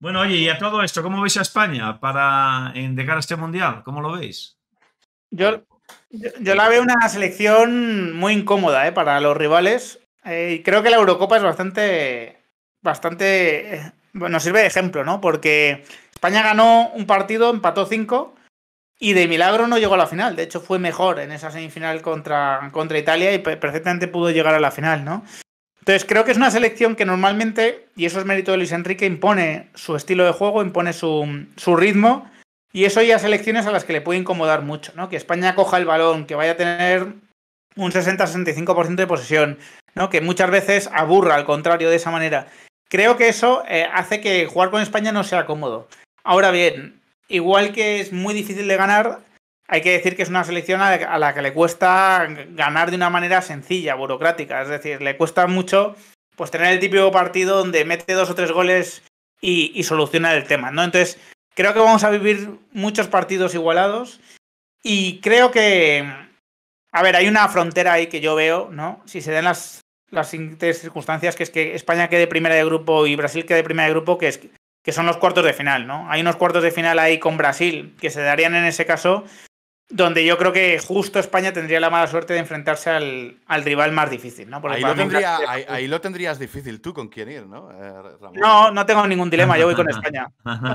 Bueno, oye, y a todo esto, ¿cómo veis a España para en, cara a este mundial? ¿Cómo lo veis? Yo, yo, la veo una selección muy incómoda ¿eh? para los rivales. Eh, y creo que la Eurocopa es bastante, bastante, bueno, eh, nos sirve de ejemplo, ¿no? Porque España ganó un partido, empató cinco y de milagro no llegó a la final. De hecho, fue mejor en esa semifinal contra, contra Italia y perfectamente pudo llegar a la final, ¿no? Entonces creo que es una selección que normalmente, y eso es mérito de Luis Enrique, impone su estilo de juego, impone su, ritmo, y eso ya selecciones a las que le puede incomodar mucho, ¿no? Que España coja el balón, que vaya a tener un 60-65% de posesión, ¿no? Que muchas veces aburra, al contrario, de esa manera. Creo que eso eh, hace que jugar con España no sea cómodo. Ahora bien, igual que es muy difícil de ganar, hay que decir que es una selección a la que le cuesta ganar de una manera sencilla, burocrática. Es decir, le cuesta mucho pues tener el típico partido donde mete dos o tres goles y, soluciona el tema, ¿no? Entonces, creo que vamos a vivir muchos partidos igualados y creo que, a ver, hay una frontera ahí que yo veo, ¿no? Si se den las, las circunstancias, que es que España quede primera de grupo y Brasil quede primera de grupo, que, es, que son los cuartos de final, ¿no? Hay unos cuartos de final ahí con Brasil, que se darían en ese caso, donde yo creo que justo España tendría la mala suerte de enfrentarse al, rival más difícil, ¿no? Ahí lo, tendrías difícil tú con quién ir, ¿no? Eh, no, no tengo ningún dilema, yo voy con España.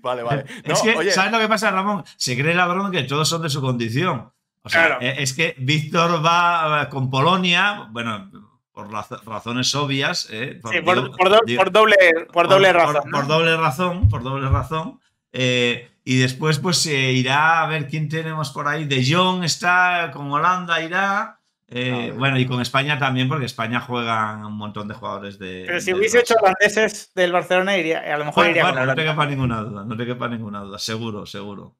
vale, vale. ¿sabes lo que pasa, Ramón? Se cree la verdad que todos son de su condición. O sea, eh, es que Víctor va eh, con Polonia, bueno, por razones obvias. por, sí, por, doble, por doble razón. Por, doble razón, por doble razón. Y después pues se irá a ver quién tenemos por ahí. De Jong está, con Holanda irá. Eh, ah, bueno, y con España también, porque España juegan un montón de jugadores de. Pero si hubiese hecho holandeses del Barcelona, iría, a lo mejor iría bueno, No te quepa ninguna duda, no te quepa ninguna duda, seguro, seguro.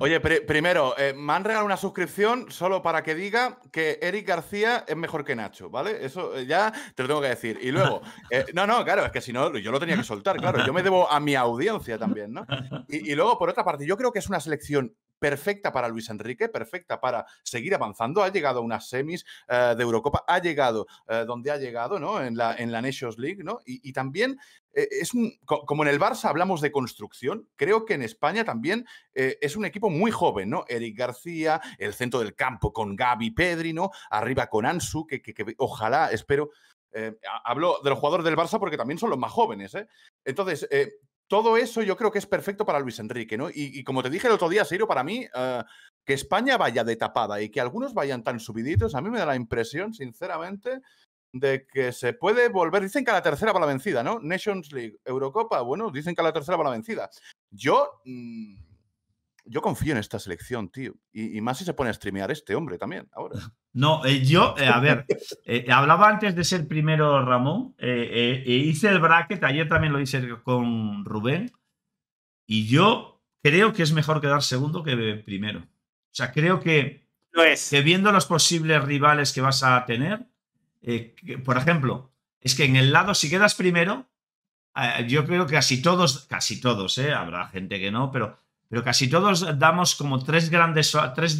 Oye, primero, eh, me han regalado una suscripción solo para que diga que Eric García es mejor que Nacho, ¿vale? Eso eh, ya te lo tengo que decir. Y luego, eh, no, no, claro, es que si no, yo lo tenía que soltar, claro. Yo me debo a mi audiencia también, ¿no? Y, luego, por otra parte, yo creo que es una selección perfecta para Luis Enrique, perfecta para seguir avanzando. Ha llegado a unas semis de Eurocopa, ha llegado donde ha llegado, ¿no? En la, en la Nations League, ¿no? y también eh, es como en el Barça hablamos de construcción, creo que en España también eh, es un equipo muy joven, ¿no? Eric García, el centro del campo con Gaby Pedrino, Arriba con Ansu, que, que, ojalá, espero. Eh, hablo de los jugadores del Barça porque también son los más jóvenes, ¿eh? Entonces, todo eso yo creo que es perfecto para Luis Enrique, ¿no? Y, como te dije el otro día, Seiro, para mí, que España vaya de tapada y que algunos vayan tan subiditos, a mí me da la impresión, sinceramente, de que se puede volver, dicen que a la tercera va la vencida, ¿no? Nations League, Eurocopa, bueno, dicen que a la tercera va la vencida. Yo, mm, yo confío en esta selección, tío. Y, más si se pone a streamear este hombre también, ahora. No, eh, yo, eh, a ver, eh, hablaba antes de ser primero Ramón, e hice el bracket, ayer también lo hice con Rubén, y yo creo que es mejor quedar segundo que primero. O sea, creo que, es. que viendo los posibles rivales que vas a tener, eh, por ejemplo, es que en el lado, si quedas primero, eh, yo creo que casi todos, casi todos, eh, habrá gente que no, pero, pero casi todos damos como tres grandes, tres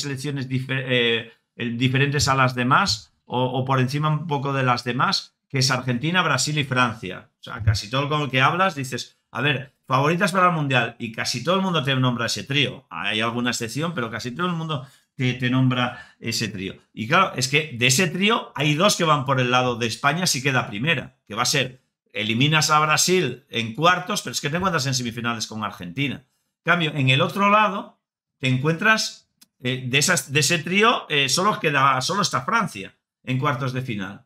selecciones diferentes a las demás o, o, por encima un poco de las demás, que es Argentina, Brasil y Francia. O sea, casi todo con el que hablas dices, a ver, favoritas para el Mundial, y casi todo el mundo te nombra ese trío. Hay alguna excepción, pero casi todo el mundo te, te nombra ese trío. Y claro, es que de ese trío hay dos que van por el lado de España si queda primera, que va a ser, eliminas a Brasil en cuartos, pero es que te encuentras en semifinales con Argentina. cambio, en el otro lado, te encuentras eh, de, esas, de ese trío eh, solo, queda, solo está Francia en cuartos de final.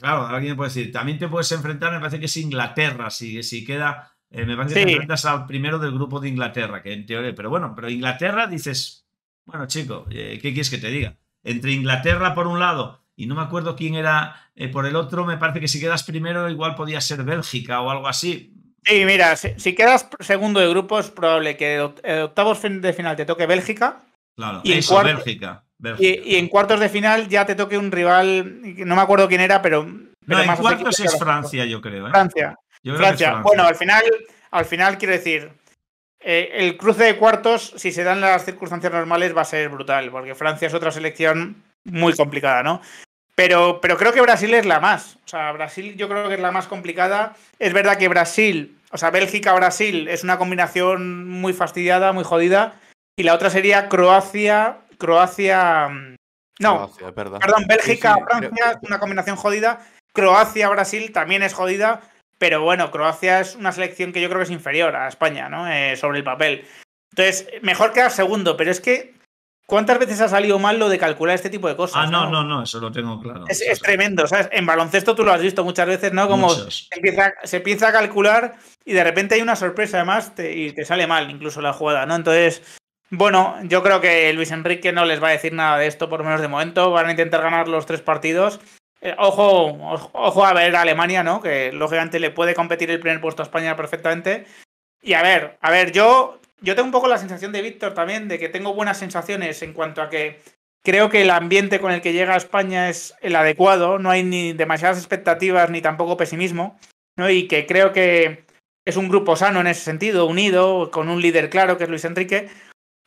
Claro, alguien puede decir, también te puedes enfrentar, me parece que es Inglaterra, si, si queda, eh, me parece que te enfrentas al primero del grupo de Inglaterra, que en teoría, pero bueno, pero Inglaterra dices, bueno, chico, eh, ¿qué quieres que te diga? Entre Inglaterra por un lado y no me acuerdo quién era eh, por el otro, me parece que si quedas primero igual podía ser Bélgica o algo así. Sí, mira, si, quedas segundo de grupo es probable que octavos de final te toque Bélgica. Claro, y en Bélgica. Y, en cuartos de final ya te toque un rival, no me acuerdo quién era, pero... pero en cuartos es Francia, yo creo. ¿eh? Francia. Bueno, al final, al final quiero decir, eh, el cruce de cuartos, si se dan las circunstancias normales, va a ser brutal, porque Francia es otra selección muy complicada, ¿no? Pero, pero creo que Brasil es la más. O sea, Brasil yo creo que es la más complicada. Es verdad que Brasil, o sea, Bélgica-Brasil es una combinación muy fastidiada, muy jodida. Y la otra sería Croacia, Croacia. Mm, no, perdón, Bélgica-Francia es una combinación jodida. Croacia-Brasil también es jodida. Pero bueno, Croacia es una selección que yo creo que es inferior a España, ¿no? Eh, sobre el papel. Entonces, mejor quedar segundo, pero es que ¿Cuántas veces ha salido mal lo de calcular este tipo de cosas? Ah, no, no, no, eso lo tengo claro. Es, es, tremendo, ¿sabes? En baloncesto tú lo has visto muchas veces, ¿no? Como se empieza, a calcular y de repente hay una sorpresa además y te sale mal incluso la jugada, ¿no? Entonces, bueno, yo creo que Luis Enrique no les va a decir nada de esto, por lo menos de momento. Van a intentar ganar los tres partidos eh, ojo, ojo a ver a Alemania, ¿no? Que lógicamente le puede competir el primer puesto a España perfectamente. Y a ver, a ver, yo, yo tengo un poco la sensación de Víctor también, de que tengo buenas sensaciones en cuanto a que creo que el ambiente con el que llega a España es el adecuado, no hay ni demasiadas expectativas ni tampoco pesimismo, ¿no? Y que creo que es un grupo sano en ese sentido, unido, con un líder claro que es Luis Enrique,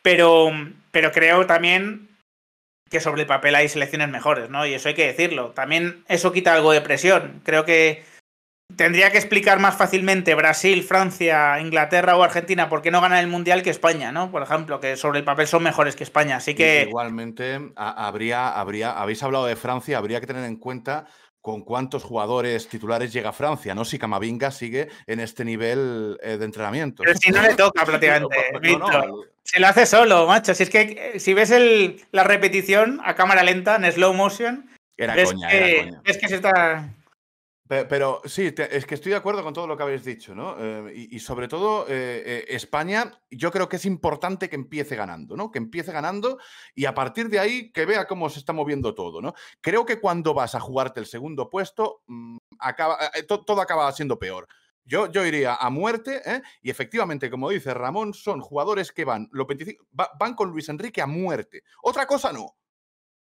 pero, pero creo también que sobre el papel hay selecciones mejores, ¿no? Y eso hay que decirlo. También eso quita algo de presión. Creo que tendría que explicar más fácilmente Brasil, Francia, Inglaterra o Argentina por qué no ganan el Mundial que España, ¿no? Por ejemplo, que sobre el papel son mejores que España. Así que. Igualmente, habría, habría, habéis hablado de Francia, habría que tener en cuenta con cuántos jugadores titulares llega Francia, ¿no? Si Camavinga sigue en este nivel eh, de entrenamiento. Pero si no le toca prácticamente, Se lo hace solo, macho. Si es que si ves la repetición a cámara lenta, en slow motion, era coña, era coña. Es que se está... Pero, sí, es que estoy de acuerdo con todo lo que habéis dicho, ¿no? Eh, y, sobre todo, eh, eh, España, yo creo que es importante que empiece ganando, ¿no? Que empiece ganando y a partir de ahí que vea cómo se está moviendo todo, ¿no? Creo que cuando vas a jugarte el segundo puesto, mm, todo acaba siendo peor. Yo, yo, iría a muerte, ¿eh? y efectivamente, como dice Ramón, son jugadores que van, lo van con Luis Enrique a muerte. Otra cosa no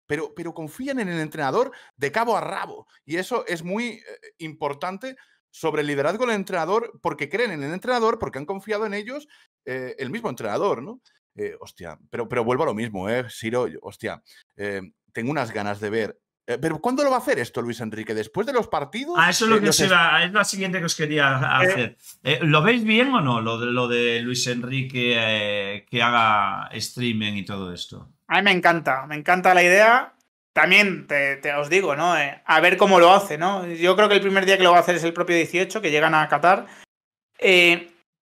pero, confían en el entrenador de cabo a rabo. Y eso es muy eh, importante sobre el liderazgo del entrenador, porque creen en el entrenador, porque han confiado en ellos, eh, el mismo entrenador, ¿no? Eh, hostia, pero, pero vuelvo a lo mismo, ¿eh? Siro, hostia, tengo unas ganas de ver eh, pero ¿cuándo lo va a hacer esto, Luis Enrique? ¿Después de los partidos? Ah, eso es lo eh, que se va, es la siguiente que os quería hacer. Eh. ¿Lo veis bien o no, lo de, lo de Luis Enrique que haga streaming y todo esto? A mí me encanta, me encanta la idea. También te, te os digo, ¿no? a ver cómo lo hace, ¿no? Yo creo que el primer día que lo va a hacer es el propio 18, que llegan a Qatar.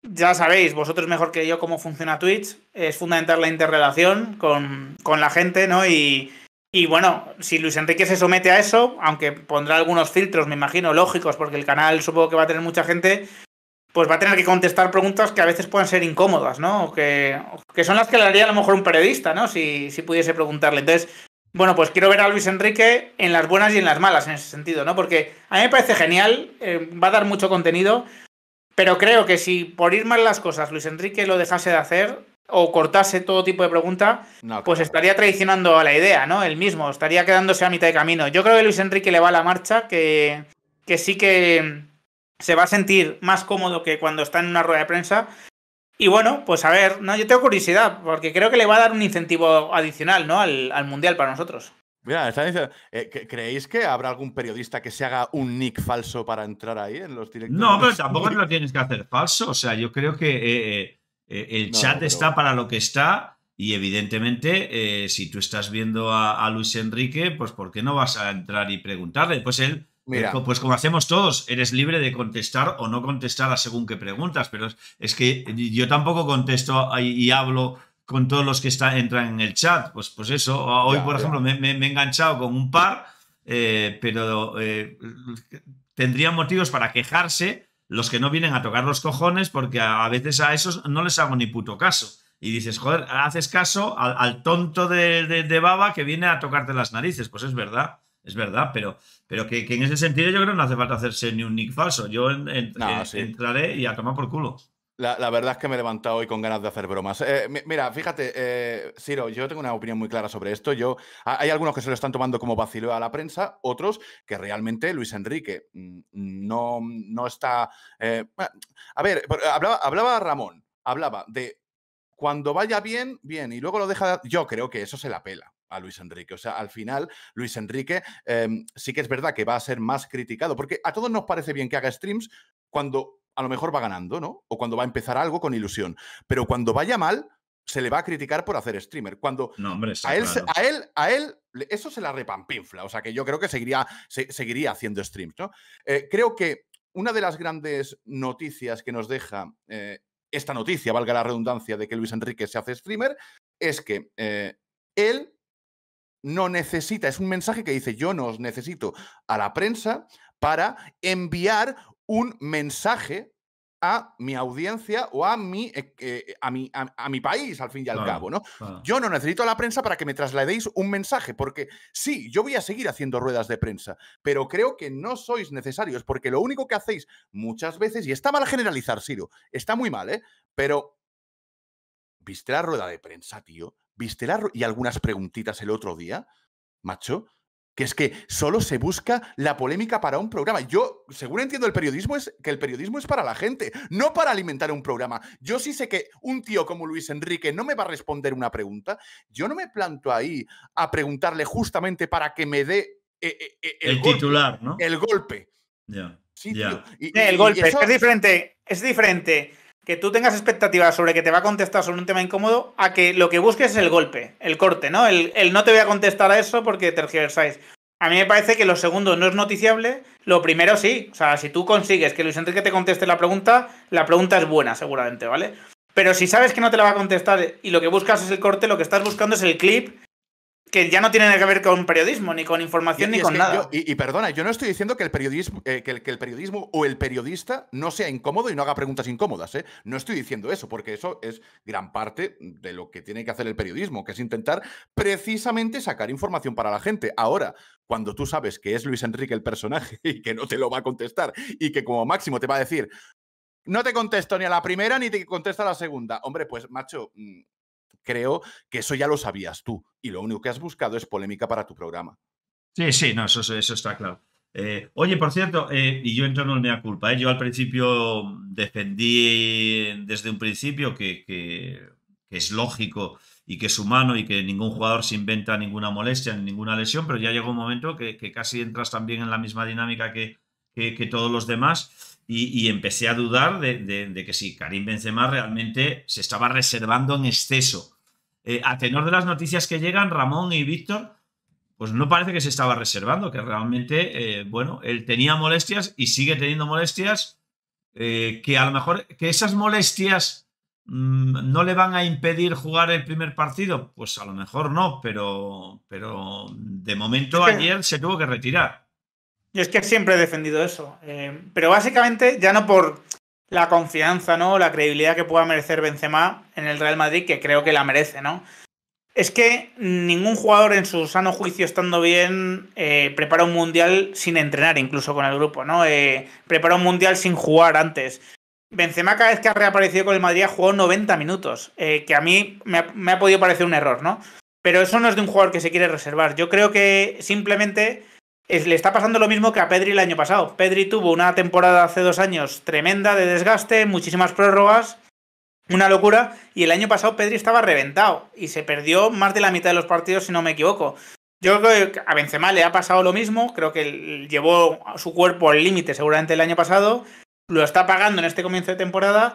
ya sabéis, vosotros mejor que yo cómo funciona Twitch. Es fundamental la interrelación con, con la gente, ¿no? Y, y bueno, si Luis Enrique se somete a eso, aunque pondrá algunos filtros, me imagino, lógicos, porque el canal supongo que va a tener mucha gente, pues va a tener que contestar preguntas que a veces pueden ser incómodas, ¿no? que, que, son las que le haría a lo mejor un periodista, ¿no? Si, si pudiese preguntarle. Entonces, bueno, pues quiero ver a Luis Enrique en las buenas y en las malas, en ese sentido, ¿no? Porque a mí me parece genial, eh, va a dar mucho contenido, pero creo que si por ir mal las cosas Luis Enrique lo dejase de hacer, o cortase todo tipo de pregunta, pues estaría traicionando a la idea, ¿no? El mismo, estaría quedándose a mitad de camino. Yo creo que Luis Enrique le va a la marcha, que, que sí que se va a sentir más cómodo que cuando está en una rueda de prensa. Y bueno, pues a ver, no, yo tengo curiosidad, porque creo que le va a dar un incentivo adicional, ¿no? Al, Mundial para nosotros. Mira, eh, ¿creéis que habrá algún periodista que se haga un nick falso para entrar ahí en los directos? No, pero tampoco lo tienes que hacer falso. O sea, yo creo que eh, eh, eh, el chat está para lo que está y evidentemente eh, si tú estás viendo a, Luis Enrique, pues ¿por qué no vas a entrar y preguntarle? Pues él, eh, pues como hacemos todos, eres libre de contestar o no contestar a según qué preguntas, pero es, que yo tampoco contesto y, hablo con todos los que están entran en el chat. Pues, pues eso, hoy por ejemplo me, he enganchado con un par, pero tendría motivos para quejarse los que no vienen a tocar los cojones, porque a, veces a esos no les hago ni puto caso. Y dices, joder, haces caso al, tonto de, baba que viene a tocarte las narices. Pues es verdad, es verdad, pero, pero que, en ese sentido yo creo que no hace falta hacerse ni un nick falso. Yo entraré y a tomar por culo. La, verdad es que me he levantado hoy con ganas de hacer bromas. Eh, mira, fíjate, Ciro, eh, yo tengo una opinión muy clara sobre esto. Yo, hay algunos que se lo están tomando como vacilo a la prensa, otros que realmente Luis Enrique mm, no, no está. Eh, a ver, hablaba, hablaba Ramón, hablaba de cuando vaya bien, bien, y luego lo deja. Yo creo que eso se la pela a Luis Enrique. O sea, al final, Luis Enrique em, sí que es verdad que va a ser más criticado, porque a todos nos parece bien que haga streams cuando a lo mejor va ganando, ¿no? O cuando va a empezar algo con ilusión. Pero cuando vaya mal, se le va a criticar por hacer streamer. Cuando no, hombre, a, él, a, él, a él, eso se la repampinfla. O sea que yo creo que seguiría, seguiría haciendo streams, ¿no? Eh, creo que una de las grandes noticias que nos deja eh, esta noticia, valga la redundancia, de que Luis Enrique se hace streamer, es que eh, él no necesita, es un mensaje que dice, yo no os necesito a la prensa para enviar un mensaje a mi audiencia o a mi, e, eh, eh, a, mi a, mi país, al fin y al cabo, ¿no? Yo no necesito a la prensa para que me trasladéis un mensaje, porque sí, yo voy a seguir haciendo ruedas de prensa, pero creo que no sois necesarios, porque lo único que hacéis muchas veces, y está mal generalizar, Siro, está muy mal, ¿eh? Pero, ¿viste la rueda de prensa, tío? ¿Viste la y algunas preguntitas el otro día, macho? que es que solo se busca la polémica para un programa. Yo, según entiendo el periodismo, es que el periodismo es para la gente, no para alimentar un programa. Yo sí sé que un tío como Luis Enrique no me va a responder una pregunta. Yo no me planto ahí a preguntarle justamente para que me dé eh, eh, eh, el, titular, ¿no? El golpe. Ya, Sí, el golpe. Es diferente. Es diferente que tú tengas expectativas sobre que te va a contestar sobre un tema incómodo a que lo que busques es el golpe, el corte, ¿no? El, no te voy a contestar a eso porque tergiversáis. A mí me parece que lo segundo no es noticiable, lo primero sí. O sea, si tú consigues que Luis Enrique te conteste la pregunta, la pregunta es buena seguramente, ¿vale? Pero si sabes que no te la va a contestar y lo que buscas es el corte, lo que estás buscando es el clip que ya no tienen que ver con periodismo, ni con información, ni con nada. y, perdona, yo no estoy diciendo que el, periodismo, eh, que, el, periodismo o el periodista no sea incómodo y no haga preguntas incómodas. ¿eh? No estoy diciendo eso, porque eso es gran parte de lo que tiene que hacer el periodismo, que es intentar precisamente sacar información para la gente. Ahora, cuando tú sabes que es Luis Enrique el personaje y que no te lo va a contestar y que como máximo te va a decir, no te contesto ni a la primera ni te contesto a la segunda. Hombre, pues macho, mm, creo que eso ya lo sabías tú y lo único que has buscado es polémica para tu programa. Sí, sí, no, eso, eso está claro. Eh, oye, por cierto, eh, y yo entro en el culpa, eh, yo al principio defendí desde un principio que, que, es lógico y que es humano y que ningún jugador se inventa ninguna molestia ni ninguna lesión, pero ya llegó un momento que, casi entras también en la misma dinámica que, todos los demás y, empecé a dudar de, de, que si Karim Benzema realmente se estaba reservando en exceso eh, a tenor de las noticias que llegan, Ramón y Víctor, pues no parece que se estaba reservando, que realmente, eh, bueno, él tenía molestias y sigue teniendo molestias, eh, que a lo mejor, que esas molestias mm, no le van a impedir jugar el primer partido, pues a lo mejor no, pero, pero de momento ayer se tuvo que retirar. Y es que siempre he defendido eso, pero básicamente ya no por la confianza, ¿no? La credibilidad que pueda merecer Benzema en el Real Madrid, que creo que la merece, ¿no? Es que ningún jugador en su sano juicio estando bien eh, prepara un mundial sin entrenar, incluso con el grupo, ¿no? Eh, prepara un mundial sin jugar antes. Benzema cada vez que ha reaparecido con el Madrid ha jugado 90 minutos, eh, que a mí me ha, podido parecer un error, ¿no? Pero eso no es de un jugador que se quiere reservar. Yo creo que simplemente le está pasando lo mismo que a Pedri el año pasado. Pedri tuvo una temporada hace dos años tremenda de desgaste, muchísimas prórrogas, una locura. Y el año pasado Pedri estaba reventado y se perdió más de la mitad de los partidos, si no me equivoco. Yo creo que a Benzema le ha pasado lo mismo, creo que llevó su cuerpo al límite seguramente el año pasado, lo está pagando en este comienzo de temporada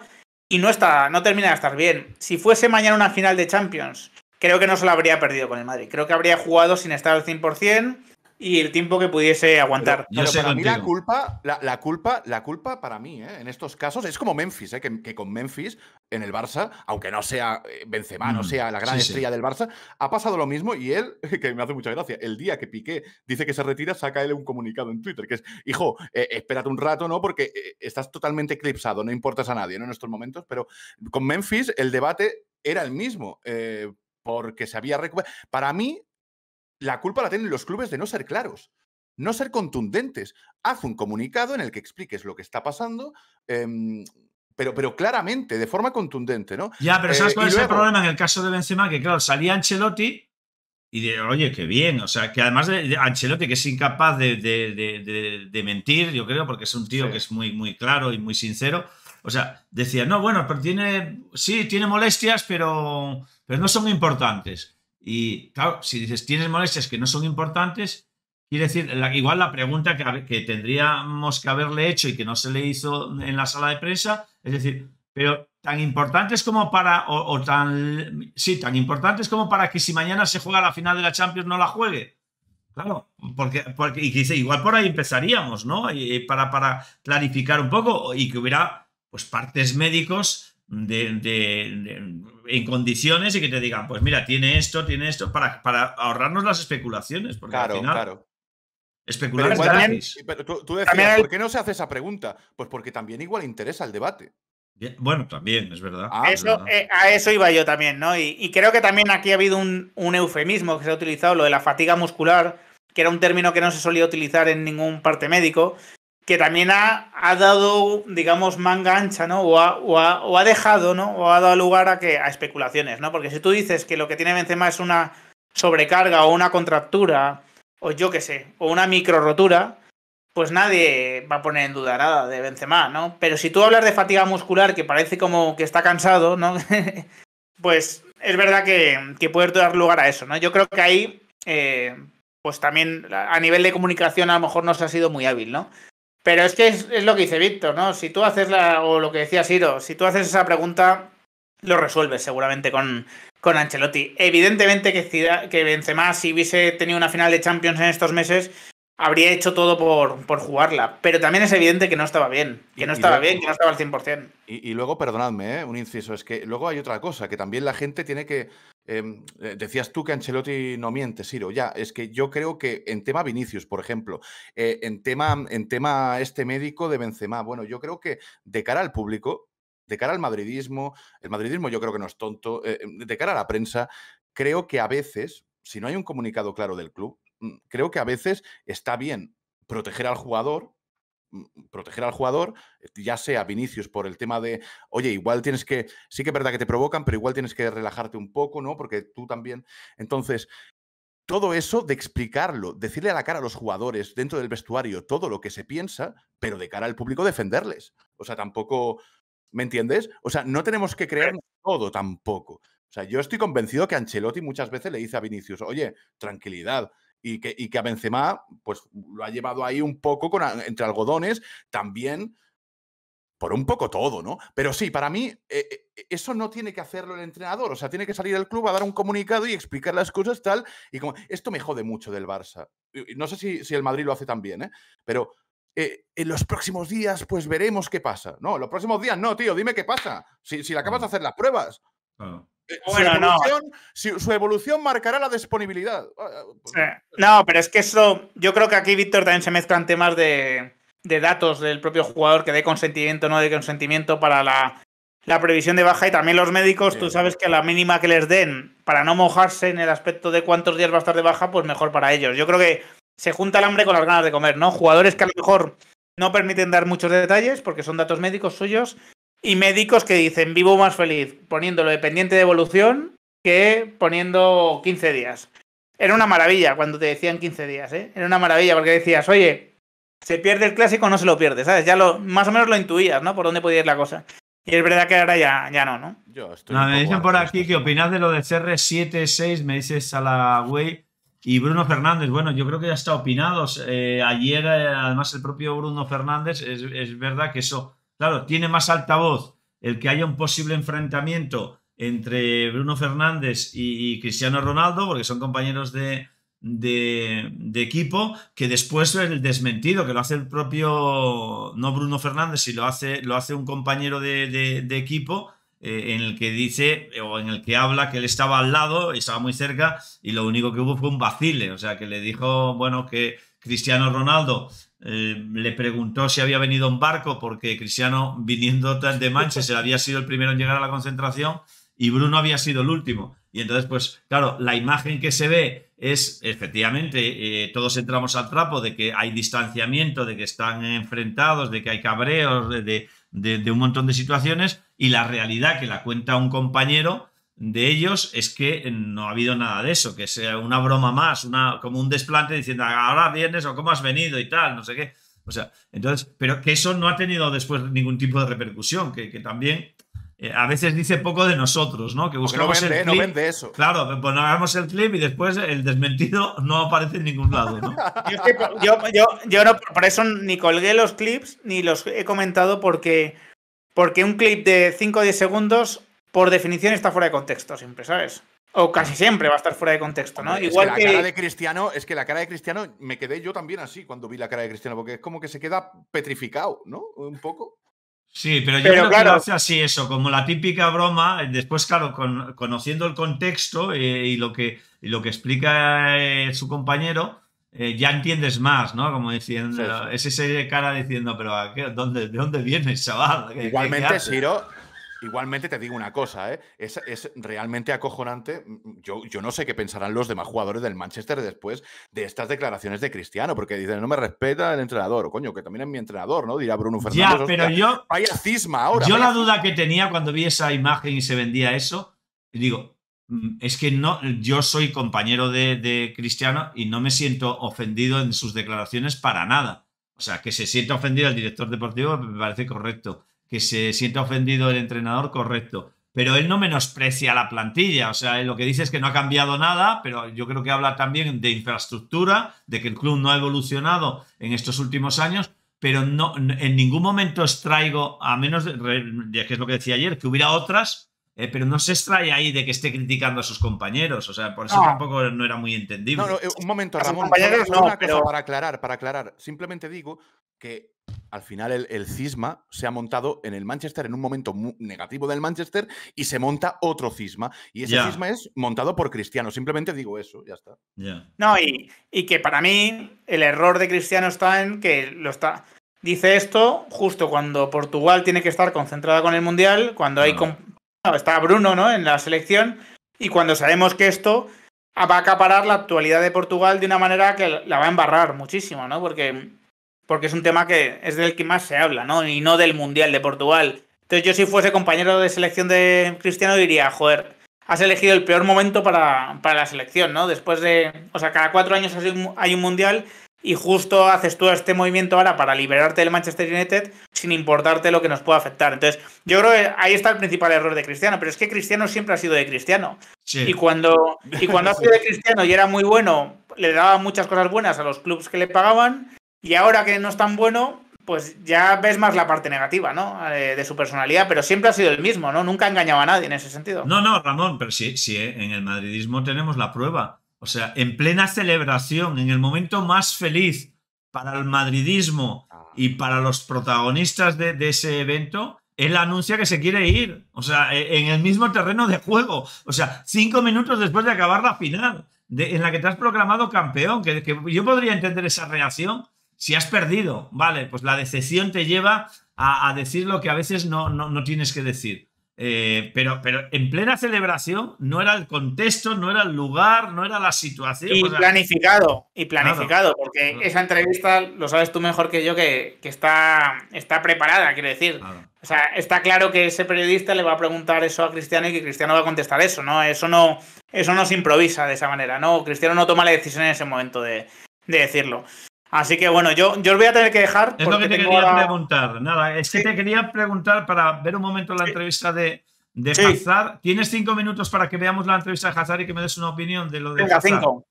y no está, no termina de estar bien. Si fuese mañana una final de Champions, creo que no se la habría perdido con el Madrid, creo que habría jugado sin estar al 100%, y el tiempo que pudiese aguantar. para mí la culpa, la, culpa, la culpa para mí, ¿eh? en estos casos, es como Memphis, ¿eh? que, con Memphis en el Barça, aunque no sea eh, Benzema, no mm, sea la gran estrella del Barça, ha pasado lo mismo y él, que me hace mucha gracia, el día que Piqué dice que se retira, saca él un comunicado en Twitter, que es, hijo, espérate un rato, ¿no? Porque estás totalmente eclipsado, no importas a nadie en estos momentos, pero con Memphis el debate era el mismo porque se había recuperado. Para mí, la culpa la tienen los clubes de no ser claros, no ser contundentes. Haz un comunicado en el que expliques lo que está pasando. Em, pero, pero, claramente, de forma contundente, ¿no? Ya, pero ¿sabes eh, cuál es el problema en el caso de Benzema? Que claro, salía Ancelotti y de, oye, qué bien, o sea, que además de, Ancelotti, que es incapaz de, mentir, yo creo, porque es un tío que es muy, muy claro y muy sincero, o sea, decía, no, bueno, pero tiene, sí, tiene molestias, pero, pero no son importantes. Y claro, si dices tienes molestias que no son importantes, quiere decir, igual la pregunta que, tendríamos que haberle hecho y que no se le hizo en la sala de prensa, es decir, pero tan importantes como para, o, tan, sí, tan importantes como para que si mañana se juega la final de la Champions no la juegue. Claro, porque, porque y dice, igual por ahí empezaríamos, ¿no? para, para clarificar un poco y que hubiera pues partes médicos de, en condiciones y que te digan, pues mira, tiene esto, tiene esto, para, para ahorrarnos las especulaciones. Porque claro, al final, claro. Especular tú, ¿por qué no se hace esa pregunta? Pues porque también igual interesa el debate. Bueno, también, es verdad. Ah, eh, a eso iba yo también, ¿no? Y, creo que también aquí ha habido un, un, eufemismo que se ha utilizado, lo de la fatiga muscular, que era un término que no se solía utilizar en ningún parte médico, que también ha, dado, digamos, manga ancha, ¿no? O ha, o, ha, dejado, ¿no? O ha dado lugar a que a especulaciones, ¿no? Porque si tú dices que lo que tiene Benzema es una sobrecarga o una contractura, o yo qué sé, o una micro rotura, pues nadie va a poner en duda nada de Benzema, ¿no? Pero si tú hablas de fatiga muscular, que parece como que está cansado, ¿no? pues es verdad que, puede dar lugar a eso, ¿no? Yo creo que ahí, eh, pues también a nivel de comunicación a lo mejor no se ha sido muy hábil, ¿no? Pero es que es, lo que dice Víctor, ¿no? Si tú haces la, o lo que decía Siro, si tú haces esa pregunta, lo resuelves seguramente con, con Ancelotti. Evidentemente que, vence que Benzema, si hubiese tenido una final de Champions en estos meses, habría hecho todo por, por jugarla. Pero también es evidente que no estaba bien, que no estaba bien, que no estaba al 100%. Y, y luego, perdonadme, ¿eh? un inciso, es que luego hay otra cosa, que también la gente tiene que Em, eh, decías tú que Ancelotti no miente, Siro. Ya, es que yo creo que en tema Vinicius, por ejemplo, eh, en, tema, en tema este médico de Benzema, bueno, yo creo que de cara al público, de cara al madridismo, el madridismo yo creo que no es tonto, eh, em, de cara a la prensa, creo que a veces, si no hay un comunicado claro del club, mm, creo que a veces está bien proteger al jugador, proteger al jugador, eh, ya sea Vinicius por el tema de, oye, igual tienes que, sí que es verdad que te provocan, pero igual tienes que relajarte un poco, ¿no? Porque tú también. Entonces, todo eso de explicarlo, decirle a la cara a los jugadores dentro del vestuario todo lo que se piensa, pero de cara al público defenderles. O sea, tampoco, ¿me entiendes? O sea, no tenemos que eh. creer todo tampoco. O sea, yo estoy convencido que Ancelotti muchas veces le dice a Vinicius, oye, tranquilidad, y que, y que a Benzema pues, lo ha llevado ahí un poco con, entre algodones, también por un poco todo, ¿no? Pero sí, para mí eh, eh, eh, eso no tiene que hacerlo el entrenador, o sea, tiene que salir al club a dar un comunicado y explicar las cosas tal, y como, esto me jode mucho del Barça. No sé si, si el Madrid lo hace también, ¿eh? Pero en los próximos días, pues veremos qué pasa. No, los próximos días no, tío, dime qué pasa. Si, si le acabas de hacer las pruebas. Ah no. su evolución marcará la disponibilidad. Ah, ah, pues no, pero es que eso, yo creo que aquí, Víctor, también se mezclan temas de, de datos del propio jugador que dé consentimiento o no de consentimiento para la, previsión de baja y también los médicos, tú sabes que la mínima que les den para no mojarse en el aspecto de cuántos días va a estar de baja, pues mejor para ellos. Yo creo que se junta el hambre con las ganas de comer, ¿no? Jugadores que a lo mejor no permiten dar muchos detalles porque son datos médicos suyos y médicos que dicen, vivo más feliz poniéndolo dependiente de evolución que poniendo 15 días. Era una maravilla cuando te decían 15 días, ¿eh? Era una maravilla porque decías, oye, se pierde el clásico, no se lo pierde, ¿sabes? Ya lo, más o menos lo intuías, ¿no? Por dónde podía ir la cosa. Y es verdad que ahora ya, ya no, ¿no? Yo estoy no, me dicen por aquí que opinas de lo de CR76, me la Salagüey y Bruno Fernández. Bueno, yo creo que ya está opinados. Eh, ayer, eh, además, el propio Bruno Fernández, es, es verdad que eso Claro, tiene más altavoz el que haya un posible enfrentamiento entre Bruno Fernández y, Cristiano Ronaldo, porque son compañeros de, equipo, que después el desmentido, que lo hace el propio, no Bruno Fernández, sino lo hace, lo hace un compañero de, equipo, eh, en el que dice o en el que habla que él estaba al lado y estaba muy cerca y lo único que hubo fue un vacile, o sea, que le dijo, bueno, que Cristiano Ronaldo eh, le preguntó si había venido un barco porque Cristiano viniendo de ...se había sido el primero en llegar a la concentración y Bruno había sido el último. Y entonces, pues claro, la imagen que se ve es, efectivamente, eh, todos entramos al trapo de que hay distanciamiento, de que están enfrentados, de que hay cabreos, de, de, un montón de situaciones, y la realidad que la cuenta un compañero de ellos es que no ha habido nada de eso, que sea una broma más, una, como un desplante diciendo ahora vienes o cómo has venido y tal, no sé qué. O sea, entonces, pero que eso no ha tenido después ningún tipo de repercusión, que, también eh, a veces dice poco de nosotros, ¿no? Que buscamos el clip. eso. Claro, pues hagamos el clip y después el desmentido no aparece en ningún lado, yo, no, por eso ni colgué los clips ni los he comentado porque, porque un clip de 5 o 10 segundos por definición está fuera de contexto siempre, ¿sabes? O casi siempre va a estar fuera de contexto, ¿no? Igual que, la cara de Cristiano, es que la cara de Cristiano me quedé yo también así cuando vi la cara de Cristiano, porque es como que se queda petrificado, ¿no? Un poco. Sí, pero yo creo que hace así eso, como la típica broma. Eh, después, claro, conociendo el contexto eh, y, lo que, lo que explica eh, su compañero, ya entiendes más, ¿no? Como diciendo, es ese cara diciendo, pero dónde, ¿de dónde vienes, chaval? Igualmente, Siro, Igualmente te digo una cosa, ¿eh? es, realmente acojonante. Mm, yo, no sé qué pensarán los demás jugadores del Manchester después de estas declaraciones de Cristiano, porque dicen, no me respeta el entrenador, coño, que también es mi entrenador, ¿no? Dirá Bruno Fernández. Ya, pero yo... cisma ahora. Yo la duda que tenía cuando vi esa imagen y se vendía eso, digo, mm, es que no, yo soy compañero de, de Cristiano y no me siento ofendido en sus declaraciones para nada. O sea, que se sienta ofendido el director deportivo me parece correcto que se sienta ofendido el entrenador, correcto. Pero él no menosprecia la plantilla, o sea, lo que dice es que no ha cambiado nada, pero yo creo que habla también de infraestructura, de que el club no ha evolucionado en estos últimos años, pero no, en ningún momento extraigo, a menos de, que es lo que decía ayer, que hubiera otras, eh, pero no se extrae ahí de que esté criticando a sus compañeros, o sea, por eso tampoco no era muy entendible. No, eh, un momento, Ramón, para aclarar, para aclarar, simplemente digo que al final el, cisma se ha montado en el Manchester en un momento negativo del Manchester y se monta otro cisma. Y ese cisma es montado por Cristiano. Simplemente digo eso, ya está. No, y, que para mí el error de Cristiano está en que lo está. Dice esto justo cuando Portugal tiene que estar concentrada con el Mundial, cuando hay. está Bruno, ¿no? En la selección. Y cuando sabemos que esto va a acaparar la actualidad de Portugal de una manera que la va a embarrar muchísimo, ¿no? Porque porque es un tema que es del que más se habla, ¿no? Y no del Mundial de Portugal. Entonces yo si fuese compañero de selección de Cristiano diría, joder, has elegido el peor momento para, para la selección, ¿no? Después de, o sea, cada cuatro años hay un Mundial y justo haces tú este movimiento ahora para liberarte del Manchester United sin importarte lo que nos pueda afectar. Entonces, yo creo que ahí está el principal error de Cristiano, pero es que Cristiano siempre ha sido de Cristiano. Y cuando, y cuando ha sido de Cristiano y era muy bueno, le daba muchas cosas buenas a los clubes que le pagaban y ahora que no es tan bueno, pues ya ves más la parte negativa, ¿no? Eh, de su personalidad, pero siempre ha sido el mismo, ¿no? Nunca ha engañado a nadie en ese sentido. No, no, Ramón, pero sí, sí, eh, en el madridismo tenemos la prueba. O sea, en plena celebración, en el momento más feliz para el madridismo y para los protagonistas de, ese evento, él anuncia que se quiere ir. O sea, eh, en el mismo terreno de juego. O sea, cinco minutos después de acabar la final, en la que te has proclamado campeón, que yo podría entender esa reacción si has perdido, vale, pues la decepción te lleva a, decir lo que a veces no, no, tienes que decir. Eh, pero, pero en plena celebración no era el contexto, no era el lugar, no era la situación. Y planificado, y planificado, porque esa entrevista lo sabes tú mejor que yo que, está, está preparada, quiero decir. O sea, está claro que ese periodista le va a preguntar eso a Cristiano y que Cristiano va a contestar eso, ¿no? Eso no, eso no se improvisa de esa manera, ¿no? Cristiano no toma la decisión en ese momento de, de decirlo. Así que bueno, yo, yo voy a tener que dejar. Es lo que te quería preguntar. Nada, es que te quería preguntar para ver un momento la entrevista de, Hazard. Tienes cinco minutos para que veamos la entrevista de Hazard y que me des una opinión de lo de Venga, Cinco.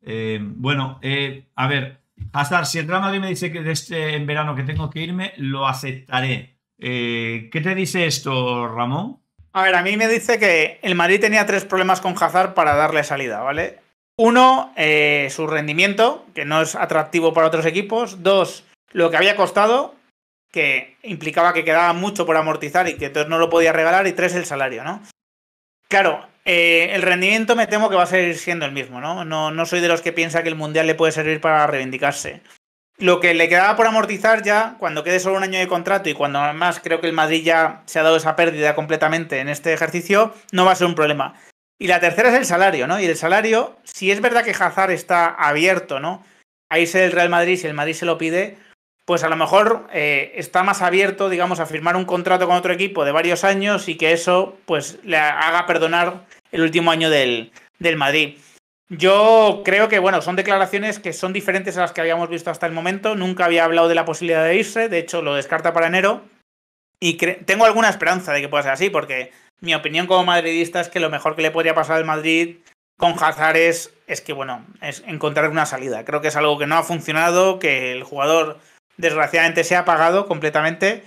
Eh, bueno, eh, a ver, Hazard, si el Real Madrid me dice que este en verano que tengo que irme, lo aceptaré. Eh, ¿Qué te dice esto, Ramón? A ver, a mí me dice que el Madrid tenía tres problemas con Hazard para darle salida, ¿vale? Uno, eh, su rendimiento, que no es atractivo para otros equipos. Dos, lo que había costado, que implicaba que quedaba mucho por amortizar y que entonces no lo podía regalar. Y tres, el salario, ¿no? Claro, eh, el rendimiento me temo que va a seguir siendo el mismo, ¿no? ¿no? No soy de los que piensa que el Mundial le puede servir para reivindicarse. Lo que le quedaba por amortizar ya, cuando quede solo un año de contrato y cuando además creo que el Madrid ya se ha dado esa pérdida completamente en este ejercicio, no va a ser un problema. Y la tercera es el salario, ¿no? Y el salario, si es verdad que Hazard está abierto, ¿no? Ahí irse el Real Madrid, si el Madrid se lo pide, pues a lo mejor eh, está más abierto, digamos, a firmar un contrato con otro equipo de varios años y que eso, pues, le haga perdonar el último año del, del Madrid. Yo creo que, bueno, son declaraciones que son diferentes a las que habíamos visto hasta el momento. Nunca había hablado de la posibilidad de irse, de hecho, lo descarta para enero. Y tengo alguna esperanza de que pueda ser así, porque mi opinión como madridista es que lo mejor que le podría pasar al Madrid con Hazard es, que, bueno, es encontrar una salida. Creo que es algo que no ha funcionado, que el jugador desgraciadamente se ha apagado completamente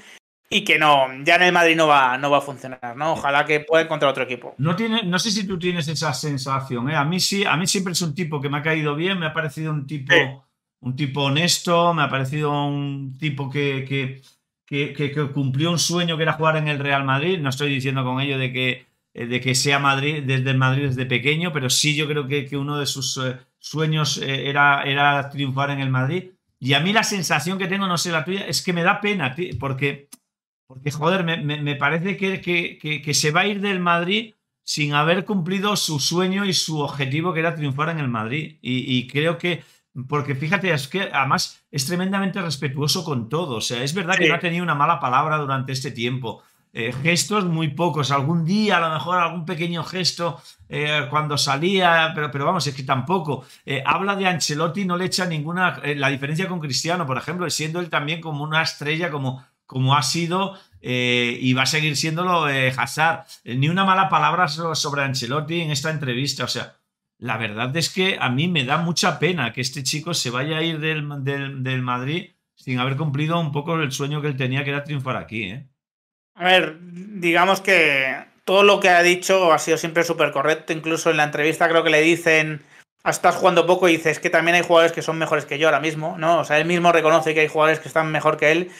y que no, ya en el Madrid no va, no va a funcionar, ¿no? Ojalá que pueda encontrar otro equipo. No, tiene, no sé si tú tienes esa sensación, ¿eh? A mí sí, a mí siempre es un tipo que me ha caído bien, me ha parecido un tipo, un tipo honesto, me ha parecido un tipo que, que, que, cumplió un sueño que era jugar en el Real Madrid. No estoy diciendo con ello de que, eh, de que sea Madrid, desde Madrid desde pequeño, pero sí yo creo que, que uno de sus eh, sueños eh, era, era triunfar en el Madrid. Y a mí la sensación que tengo, no sé la tuya, es que me da pena, porque, porque joder, me, parece que, que, que, se va a ir del Madrid sin haber cumplido su sueño y su objetivo que era triunfar en el Madrid. y creo que porque fíjate, es que además es tremendamente respetuoso con todo. O sea, es verdad que no ha tenido una mala palabra durante este tiempo. Eh, gestos muy pocos. Algún día, a lo mejor, algún pequeño gesto eh, cuando salía, pero, pero vamos, es que tampoco. Eh, habla de Ancelotti, no le echa ninguna. la diferencia con Cristiano, por ejemplo, siendo él también como una estrella, como, como ha sido y va a seguir siéndolo eh, Hazard. ni una mala palabra sobre Ancelotti en esta entrevista. O sea, la verdad es que a mí me da mucha pena que este chico se vaya a ir del, del, Madrid sin haber cumplido un poco el sueño que él tenía, que era triunfar aquí. ¿eh? A ver, digamos que todo lo que ha dicho ha sido siempre súper correcto. Incluso en la entrevista creo que le dicen, estás jugando poco y dices que también hay jugadores que son mejores que yo ahora mismo, ¿no? O sea, él mismo reconoce que hay jugadores que están mejor que él.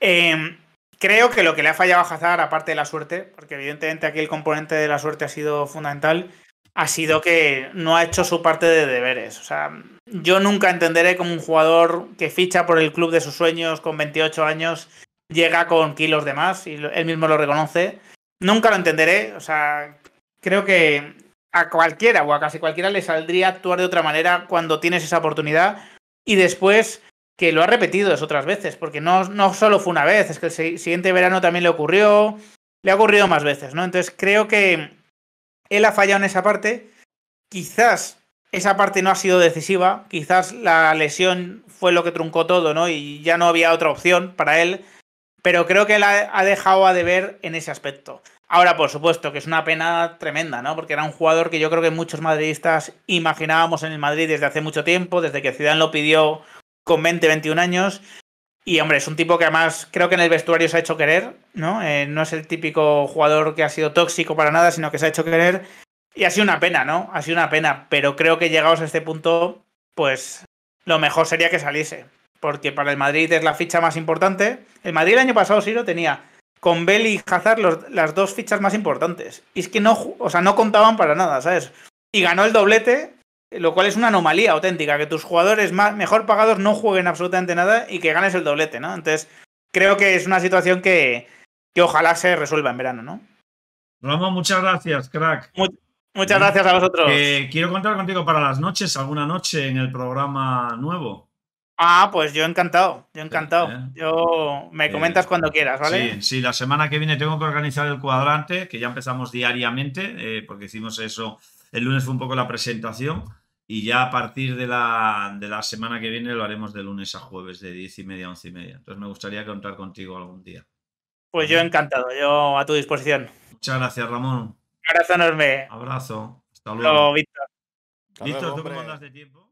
Em, creo que lo que le ha fallado a Hazard, aparte de la suerte, porque evidentemente aquí el componente de la suerte ha sido fundamental, ha sido que no ha hecho su parte de deberes. O sea, yo nunca entenderé cómo un jugador que ficha por el club de sus sueños con 28 años llega con kilos de más y él mismo lo reconoce. Nunca lo entenderé. O sea, creo que a cualquiera o a casi cualquiera le saldría actuar de otra manera cuando tienes esa oportunidad y después que lo ha repetido es otras veces, porque no, no solo fue una vez, es que el siguiente verano también le ocurrió, le ha ocurrido más veces, ¿no? Entonces creo que él ha fallado en esa parte. Quizás esa parte no ha sido decisiva. Quizás la lesión fue lo que truncó todo, ¿no? Y ya no había otra opción para él. Pero creo que él ha dejado a deber en ese aspecto. Ahora, por supuesto, que es una pena tremenda, ¿no? Porque era un jugador que yo creo que muchos madridistas imaginábamos en el Madrid desde hace mucho tiempo, desde que Zidane lo pidió con 20, 21 años. Y hombre, es un tipo que además creo que en el vestuario se ha hecho querer, ¿no? Eh, no es el típico jugador que ha sido tóxico para nada, sino que se ha hecho querer. Y ha sido una pena, ¿no? Ha sido una pena. Pero creo que llegados a este punto, pues lo mejor sería que saliese. Porque para el Madrid es la ficha más importante. El Madrid el año pasado, sí lo tenía con Bell y Hazard las dos fichas más importantes. Y es que no, o sea, no contaban para nada, ¿sabes? Y ganó el doblete lo cual es una anomalía auténtica, que tus jugadores más, mejor pagados no jueguen absolutamente nada y que ganes el doblete, ¿no? Entonces, creo que es una situación que, que ojalá se resuelva en verano, ¿no? muchas gracias, crack. muchas gracias a vosotros. Eh, quiero contar contigo para las noches, alguna noche en el programa nuevo. Ah, pues yo encantado, yo encantado. ¿eh? yo me eh, comentas cuando quieras, ¿vale? Sí, sí, la semana que viene tengo que organizar el cuadrante, que ya empezamos diariamente, porque hicimos eso. El lunes fue un poco la presentación. Y ya a partir de la, de la semana que viene lo haremos de lunes a jueves, de 10 y media a 11 y media. Entonces me gustaría contar contigo algún día. Pues yo encantado, yo a tu disposición. Muchas gracias, Ramón. Un abrazo enorme. Abrazo. Hasta luego. Víctor. Víctor, ¿tú andas de tiempo?